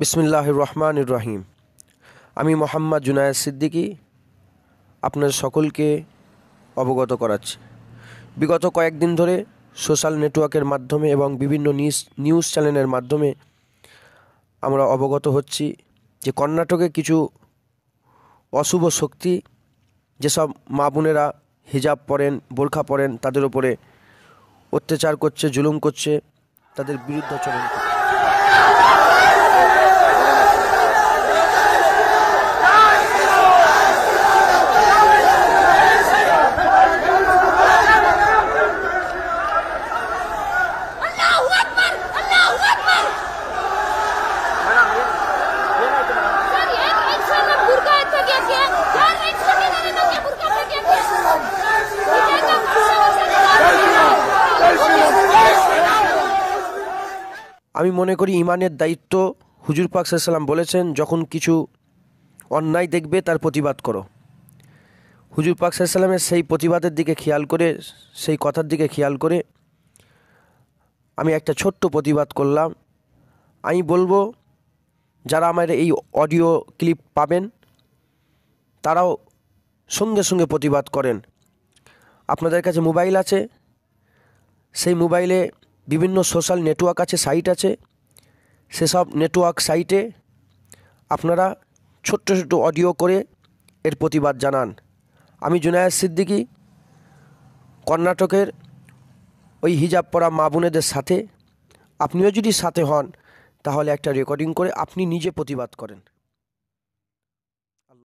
বিসমিল্লাহ রহমান রাহিম আমি মোহাম্মদ জুনায়দ সিদ্দিকি আপনার সকলকে অবগত করাচ্ছি বিগত কয়েকদিন ধরে সোশ্যাল নেটওয়ার্কের মাধ্যমে এবং বিভিন্ন নিউজ নিউজ চ্যানেলের মাধ্যমে আমরা অবগত হচ্ছি যে কর্ণাটকে কিছু অশুভ শক্তি যেসব মা বোনেরা হিজাব পরেন বোরখা পরেন তাদের ওপরে অত্যাচার করছে জুলুম করছে তাদের বিরুদ্ধাচরণ করছে আমি মনে করি ইমানের দায়িত্ব হুজুর পাক সাল্লাম বলেছেন যখন কিছু অন্যায় দেখবে তার প্রতিবাদ করো হুজুর পাক সাল্লামের সেই প্রতিবাদের দিকে খেয়াল করে সেই কথার দিকে খেয়াল করে আমি একটা ছোট্ট প্রতিবাদ করলাম আমি বলবো যারা আমার এই অডিও ক্লিপ পাবেন তারাও সঙ্গে সঙ্গে প্রতিবাদ করেন আপনাদের কাছে মোবাইল আছে সেই মোবাইলে বিভিন্ন সোশ্যাল নেটওয়ার্ক আছে সাইট আছে সেসব নেটওয়ার্ক সাইটে আপনারা ছোট্ট ছোট্ট অডিও করে এর প্রতিবাদ জানান আমি জুনায়দ সিদ্দিকী কর্ণাটকের ওই হিজাব পরা মা বোনেদের সাথে আপনিও যদি সাথে হন তাহলে একটা রেকর্ডিং করে আপনি নিজে প্রতিবাদ করেন